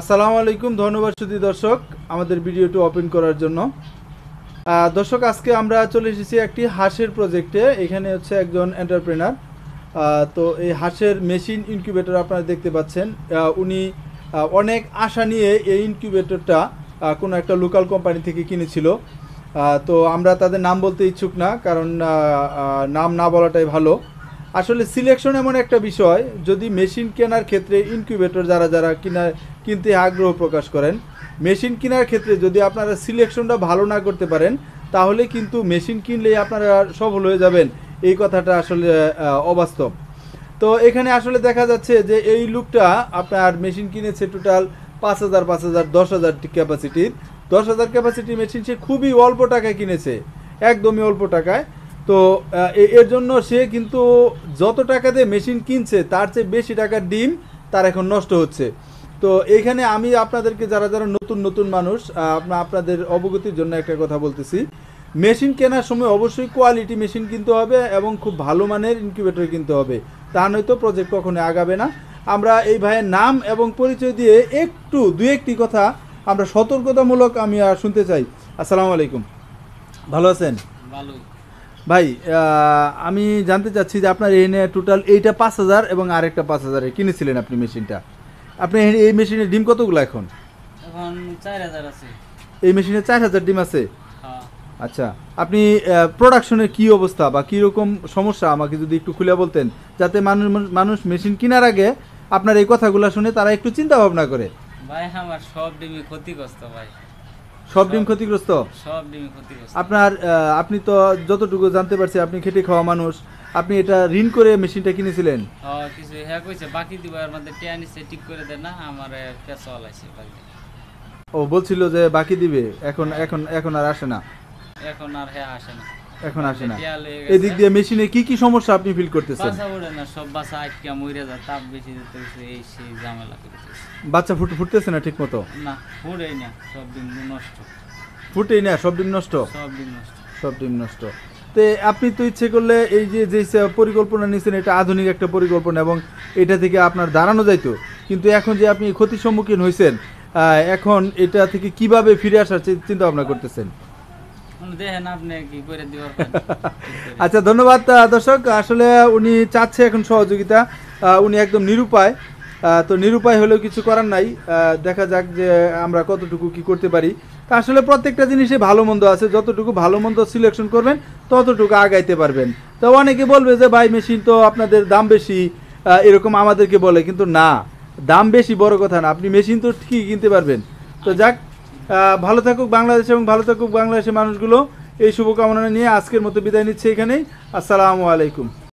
আসসালামু আলাইকুম ধন্যবাদ সুদী দর্শক আমাদের ভিডিওটি ওপেন করার জন্য দর্শক আজকে আমরা চলে এসেছি একটি হাঁসের প্রজেক্টে এখানে হচ্ছে একজন এন্টারপ্রেনার তো এই হাঁসের মেশিন ইনকিউবেটর আপনারা দেখতে পাচ্ছেন উনি অনেক আশা নিয়ে এই ইনকিউবেটরটা কোনো একটা লোকাল কোম্পানি থেকে কিনেছিল তো আমরা তাদের নাম বলতে ইচ্ছুক না কারণ নাম না বলাটাই ভালো আসলে সিলেকশন এমন একটা বিষয় যদি মেশিন কেনার ক্ষেত্রে ইনকিউবেটর যারা যারা কিনা কিনতে আগ্রহ প্রকাশ করেন মেশিন কেনার ক্ষেত্রে যদি আপনারা সিলেকশনটা ভালো না করতে পারেন তাহলে কিন্তু মেশিন কিনলেই আপনারা সফল হয়ে যাবেন এই কথাটা আসলে অবাস্তব তো এখানে আসলে দেখা যাচ্ছে যে এই লুকটা আপনার মেশিন কিনেছে টোটাল পাঁচ হাজার পাঁচ হাজার দশ হাজার ক্যাপাসিটির দশ হাজার ক্যাপাসিটি মেশিন সে খুবই অল্প টাকায় কিনেছে একদমই অল্প টাকায় তো এর জন্য সে কিন্তু যত টাকা দিয়ে মেশিন কিনছে তার চেয়ে বেশি টাকার ডিম তার এখন নষ্ট হচ্ছে তো এখানে আমি আপনাদেরকে যারা যারা নতুন নতুন মানুষ আপনাদের অবগতির জন্য একটা কথা বলতেছি মেশিন কেনার সময় অবশ্যই কোয়ালিটি মেশিন কিনতে হবে এবং খুব ভালো মানের ইনকিউবেটর কিনতে হবে তা নয়তো প্রজেক্ট কখনো আগাবে না আমরা এই ভাইয়ের নাম এবং পরিচয় দিয়ে একটু দু একটি কথা আমরা সতর্কতামূলক আমি শুনতে চাই আসসালামু আলাইকুম ভালো আছেন ভালো ভাই আমি জানতে চাচ্ছি যে আপনার এনে টোটাল এইটা পাঁচ হাজার এবং আরেকটা পাঁচ হাজারে কিনেছিলেন আপনি মেশিনটা আপনি এই মেশিনের ডিম কতগুলো এখন এখন চার হাজার আছে এই মেশিনে চার হাজার ডিম আছে হ্যাঁ। আচ্ছা আপনি প্রোডাকশনের কি অবস্থা বা কীরকম সমস্যা আমাকে যদি একটু খুলে বলতেন যাতে মানুষ মানুষ মেশিন কেনার আগে আপনার এই কথাগুলো শুনে তারা একটু চিন্তা ভাবনা করে ভাই আমার সব ডিমই ক্ষতিগ্রস্ত ভাই সব ডিম ক্ষতিগ্রস্ত আপনার আপনি তো যতটুকু জানতে পারছি আপনি খেটে খাওয়া মানুষ আপনি এটা ঋণ করে মেশিনটা কিনেছিলেন হ্যাঁ, হ্যাঁ কইছে বাকি আর ঠিক করে দেন না আমার ও বলছিল যে বাকি দিবে এখন এখন এখন আর আসে না এখন আর হ্যাঁ আসে না এখন আসে না এদিক দিয়ে মেশিনে কি কি সমস্যা আপনি ফিল করতেছেন বাচ্চা ওড়ে না সব বাচ্চা আটকা মইরা যায় তাপ বেশি দিতে এই সেই ঝামেলা করতেছে বাচ্চা ফুট ফুটতেছে না ঠিকমতো না ফুটেই না সব দিন নষ্ট ফুটেই না সব ডিম নষ্ট সব ডিম নষ্ট সব ডিম নষ্ট তো আপনি তো ইচ্ছে করলে এই যে যে পরিকল্পনা নিয়েছেন এটা আধুনিক একটা পরিকল্পনা এবং এটা থেকে আপনার দাঁড়ানো যাইতো কিন্তু এখন যে আপনি ক্ষতির সম্মুখীন হয়েছেন এখন এটা থেকে কিভাবে ফিরে আসার চিন্তা ভাবনা করতেছেন আচ্ছা ধন্যবাদ দর্শক আসলে উনি চাচ্ছে এখন সহযোগিতা উনি একদম নিরুপায় তো নিরুপায় হলেও কিছু করার নাই দেখা যাক যে আমরা কতটুকু কি করতে পারি তা আসলে প্রত্যেকটা জিনিসে ভালো মন্দ আছে যতটুকু ভালো মন্দ সিলেকশন করবেন ততটুকু আগাইতে পারবেন তো অনেকে বলবে যে ভাই মেশিন তো আপনাদের দাম বেশি এরকম আমাদেরকে বলে কিন্তু না দাম বেশি বড় কথা না আপনি মেশিন তো ঠিকই কিনতে পারবেন তো যাক ভালো থাকুক বাংলাদেশ এবং ভালো থাকুক বাংলাদেশের মানুষগুলো এই শুভকামনা নিয়ে আজকের মতো বিদায় নিচ্ছে এখানেই আসসালামু আলাইকুম